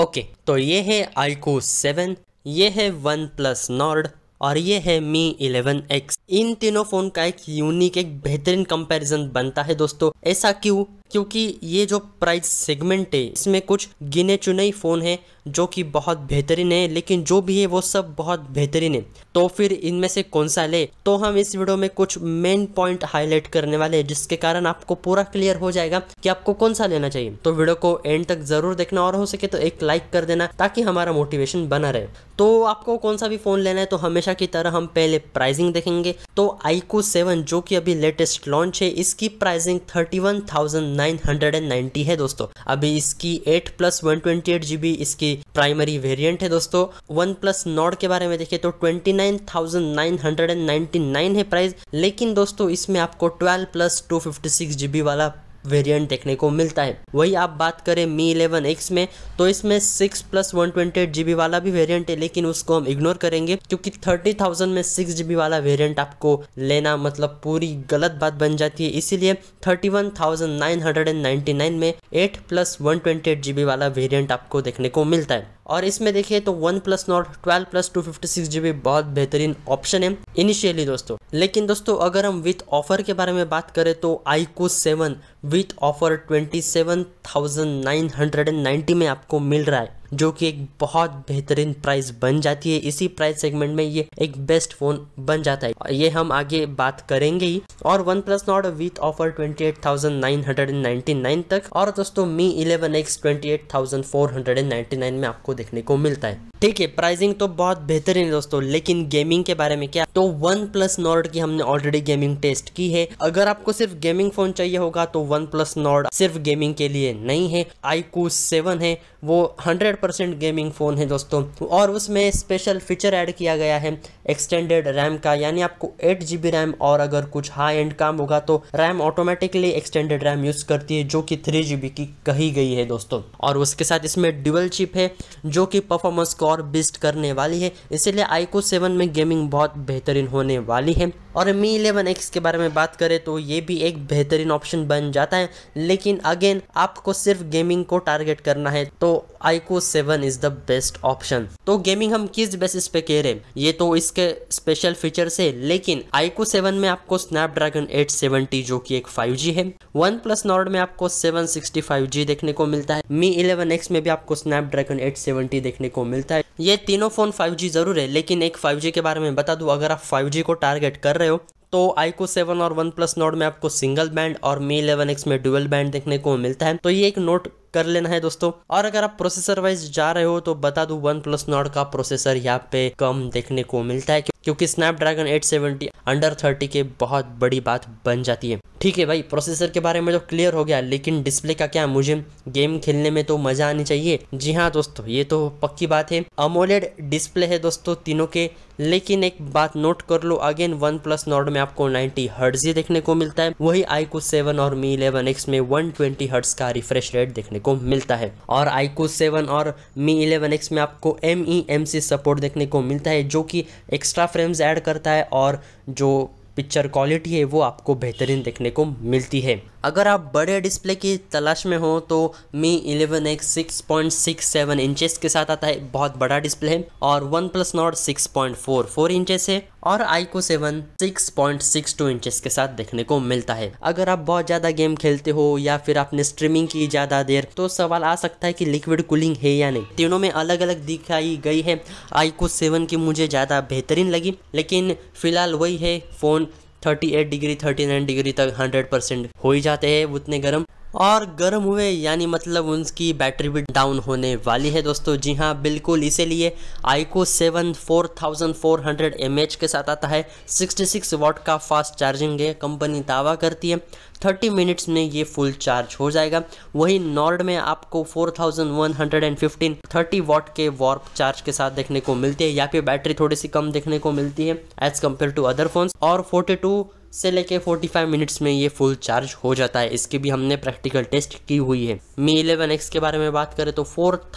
okay तो ये है आईको सेवन ये है वन प्लस नॉर्ड और ये है मी 11x इन तीनों फ़ोन का एक यूनिक एक बेहतरीन कंपैरिजन बनता है दोस्तों ऐसा क्यों क्योंकि ये जो प्राइस सेगमेंट है इसमें कुछ गिने चुने ही फ़ोन है जो कि बहुत बेहतरीन है लेकिन जो भी है वो सब बहुत बेहतरीन है तो फिर इनमें से कौन सा ले तो हम इस वीडियो में कुछ मेन पॉइंट हाईलाइट करने वाले हैं जिसके कारण आपको पूरा क्लियर हो जाएगा कि आपको कौन सा लेना चाहिए तो वीडियो को एंड तक ज़रूर देखना और हो सके तो एक लाइक कर देना ताकि हमारा मोटिवेशन बना रहे तो आपको कौन सा भी फ़ोन लेना है तो हमेशा की तरह हम पहले प्राइजिंग देखेंगे तो आईको सेवन जो कि अभी लेटेस्ट लॉन्च है इसकी प्राइसिंग थर्टी वन थाउजेंड 990 है दोस्तों अभी इसकी 8 प्लस वन ट्वेंटी इसकी प्राइमरी वेरिएंट है दोस्तों वन प्लस नॉड के बारे में देखें तो 29,999 है प्राइस लेकिन दोस्तों इसमें आपको 12 प्लस टू वाला वेरिएंट देखने को मिलता है वही आप बात करें मी इलेवन एक्स में तो इसमें six plus one twenty eight G वाला भी वेरिएंट है लेकिन उसको हम इग्नोर करेंगे क्योंकि थर्टी थाउजेंड में सिक्स जी वाला वेरिएंट आपको लेना मतलब पूरी गलत बात बन जाती है इसीलिए thirty one thousand nine hundred and ninety nine में eight plus one twenty eight G वाला वेरियंट आपको देखने को मिलता है और इसमें देखिए तो OnePlus Nord twelve plus two fifty six G B बहुत बेहतरीन ऑप्शन है इनिशियली दोस्तों लेकिन दोस्तों अगर हम विथ ऑफर के बारे में बात करें तो iQOO seven with offer twenty seven thousand nine hundred and ninety में आपको मिल रहा है जो कि एक बहुत बेहतरीन प्राइस बन जाती है इसी प्राइस सेगमेंट में ये एक बेस्ट फ़ोन बन जाता है ये हम आगे बात करेंगे ही और OnePlus Nord with offer twenty तक और दोस्तों मी इलेवन एक्स ट्वेंटी में आपको देखने को मिलता है ठीक है प्राइसिंग तो बहुत बेहतरीन है दोस्तों लेकिन गेमिंग के बारे में क्या तो वन प्लस नॉर्ड की हमने ऑलरेडी गेमिंग टेस्ट की है अगर आपको सिर्फ गेमिंग फोन चाहिए होगा तो वन प्लस नॉर्ड सिर्फ गेमिंग के लिए नहीं है आईकू सेवन है वो हंड्रेड परसेंट गेमिंग फोन है दोस्तों और उसमें स्पेशल फीचर ऐड किया गया है एक्सटेंडेड रैम का यानी आपको एट जी रैम और अगर कुछ हाई एंड काम होगा तो RAM automatically extended RAM use करती है जो कि थ्री की कही गई है दोस्तों और उसके साथ इसमें डिबल चिप है जो कि परफॉर्मेंस को और बिस्ट करने वाली है इसीलिए आईको सेवन में गेमिंग बहुत बेहतर बेहतरीन होने वाली है और मी इलेवन एक्स के बारे में बात करें तो ये भी एक बेहतरीन ऑप्शन बन जाता है लेकिन अगेन आपको सिर्फ गेमिंग को टारगेट करना है तो iQOO seven is the best option तो गेमिंग हम किस बेसिस पे कह रहे हैं ये तो इसके स्पेशल फीचर है लेकिन आईको सेवन में आपको स्नैपड्रैगन 870 जो कि एक 5G है वन प्लस नॉर्ड में आपको 765G देखने को मिलता है मी 11X में भी आपको स्नैपड्रैगन 870 देखने को मिलता है ये तीनों फ़ोन 5G ज़रूर है लेकिन एक 5G के बारे में बता दू अगर आप जी को टारगेट कर रहे हो तो आईको सेवन और वन प्लस नोट में आपको सिंगल बैंड और मी इलेवन एक्स में डुअल बैंड देखने को मिलता है तो ये एक नोट कर लेना है दोस्तों और अगर आप प्रोसेसर वाइज जा रहे हो तो बता दू वन प्लस नॉट का प्रोसेसर यहाँ पे कम देखने को मिलता है क्योंकि स्नैपड्रैगन 870 अंडर 30 के बहुत बड़ी बात बन जाती है ठीक है भाई प्रोसेसर के बारे में तो क्लियर हो गया लेकिन डिस्प्ले का क्या मुझे गेम खेलने में तो मज़ा आनी चाहिए जी हाँ दोस्तों ये तो पक्की बात है अमोलेड डिस्प्ले है दोस्तों तीनों के लेकिन एक बात नोट कर लो अगेन वन प्लस नॉर्ड में आपको 90 हर्ट्ज देखने को मिलता है वही आई कुछ सेवन और मी इलेवन एक्स में वन ट्वेंटी का रिफ्रेश रेट देखने को को मिलता है और आईको सेवन और मी इलेवन एक्स में आपको M E M C support देखने को मिलता है जो कि एक्स्ट्रा फ्रेम्स ऐड करता है और जो पिक्चर क्वालिटी है वो आपको बेहतरीन देखने को मिलती है अगर आप बड़े डिस्प्ले की तलाश में हो तो Mi eleven X six point six seven inches के साथ आता है बहुत बड़ा डिस्प्ले है और OnePlus Nord six point four four inches है और iQOO seven six point six two inches के साथ देखने को मिलता है अगर आप बहुत ज़्यादा गेम खेलते हो या फिर आपने स्ट्रीमिंग की ज़्यादा देर तो सवाल आ सकता है कि लिक्विड कूलिंग है या नहीं तीनों में अलग अलग दिखाई गई है आई को सेवन की मुझे ज़्यादा बेहतरीन लगी लेकिन फिलहाल वही है फ़ोन 38 डिग्री 39 डिग्री तक 100 परसेंट हो ही जाते हैं उतने गर्म और गर्म हुए यानी मतलब उनकी बैटरी भी डाउन होने वाली है दोस्तों जी हाँ बिल्कुल इसीलिए iQOO seven four thousand four hundred M H के साथ आता है सिक्सटी सिक्स वाट का फास्ट चार्जिंग है कंपनी दावा करती है थर्टी मिनट्स में ये फुल चार्ज हो जाएगा वही नॉर्ड में आपको four thousand one hundred and fifteen thirty watt के वॉर्प चार्ज के साथ देखने को मिलती है या फिर बैटरी थोड़ी सी कम देखने को मिलती है as compared to other phones और फोर्टी टू से लेके 45 मिनट्स में ये फुल चार्ज हो जाता है इसके भी हमने प्रैक्टिकल टेस्ट की हुई है मी इलेवन एक्स के बारे में बात करें तो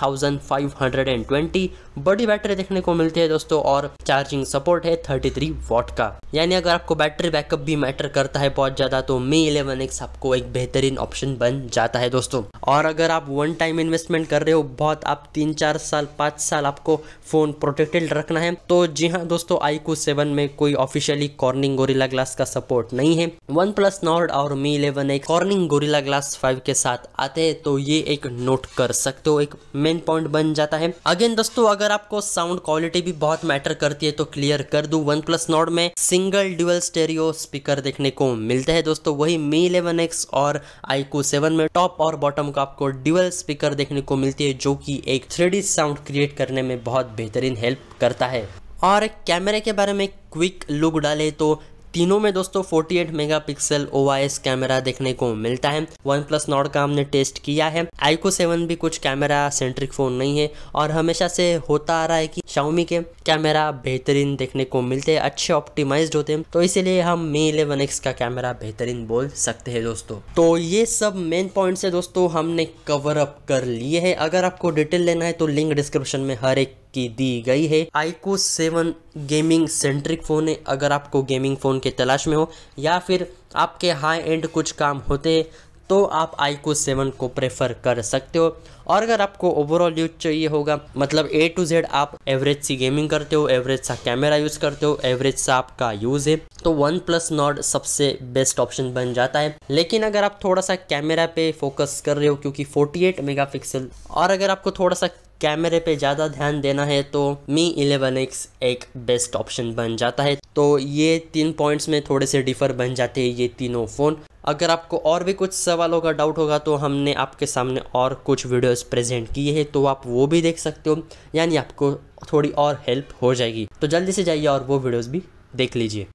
4520 बड़ी बैटरी देखने को मिलती है दोस्तों और चार्जिंग सपोर्ट है 33 वॉट का यानी अगर आपको बैटरी बैकअप भी मैटर करता है बहुत ज़्यादा तो मी इलेवन एक्स आपको एक बेहतरीन ऑप्शन बन जाता है दोस्तों और अगर आप वन टाइम इन्वेस्टमेंट कर रहे हो बहुत आप तीन चार साल पाँच साल आपको फ़ोन प्रोटेक्टेड रखना है तो जी हाँ दोस्तों आई सेवन में कोई ऑफिशियली कॉर्निंग गोरिला ग्लास का सपोर्ट नहीं है वन प्लस नॉर्ड और मी इलेवन एक कॉर्निंग गोरिला ग्लास फाइव के साथ आते हैं तो ये एक नोट कर सकते हो एक मेन पॉइंट बन जाता है अगेन दोस्तों अगर आपको साउंड क्वालिटी भी बहुत मैटर करती है तो क्लियर कर दू वन प्लस नॉर्ड में सिंगल ड्यूअल स्टेरियो स्पीकर देखने को मिलते हैं दोस्तों वही मी इलेवन एक्स और आईकू सेवन में टॉप और बॉटम का आपको ड्यूअल स्पीकर देखने को मिलती है जो कि एक थ्री साउंड क्रिएट करने में बहुत बेहतरीन हेल्प करता है और कैमरे के बारे में क्विक लुक डाले तो तीनों में दोस्तों 48 पिक्सल ओआईएस कैमरा देखने को मिलता है वन प्लस नॉट का हमने टेस्ट किया है आईको सेवन भी कुछ कैमरा सेंट्रिक फ़ोन नहीं है और हमेशा से होता आ रहा है कि शाउमी के कैमरा बेहतरीन देखने को मिलते हैं अच्छे ऑप्टिमाइज होते हैं तो इसीलिए हम मी इलेवन एक्स का कैमरा बेहतरीन बोल सकते हैं दोस्तों तो ये सब मेन पॉइंट है दोस्तों हमने कवर अप कर लिए है अगर आपको डिटेल लेना है तो लिंक डिस्क्रिप्शन में हर एक की दी गई है iQOO seven gaming centric phone है अगर आपको गेमिंग फ़ोन के तलाश में हो या फिर आपके हाई एंड कुछ काम होते हैं तो आप आईको सेवन को प्रेफर कर सकते हो और अगर आपको ओवरऑल यूज चाहिए होगा मतलब ए टू जेड आप एवरेज सी गेमिंग करते हो एवरेज सा कैमरा यूज़ करते हो एवरेज सा आपका यूज़ है तो वन प्लस नॉट सबसे बेस्ट ऑप्शन बन जाता है लेकिन अगर आप थोड़ा सा कैमरा पे फोकस कर रहे हो क्योंकि 48 मेगापिक्सल और अगर आपको थोड़ा सा कैमरे पे ज़्यादा ध्यान देना है तो मी इलेवन एक्स एक बेस्ट ऑप्शन बन जाता है तो ये तीन पॉइंट्स में थोड़े से डिफर बन जाते हैं ये तीनों फ़ोन अगर आपको और भी कुछ सवालों का डाउट होगा तो हमने आपके सामने और कुछ वीडियोस प्रेजेंट किए हैं तो आप वो भी देख सकते हो यानी आपको थोड़ी और हेल्प हो जाएगी तो जल्दी से जाइए और वो वीडियोज़ भी देख लीजिए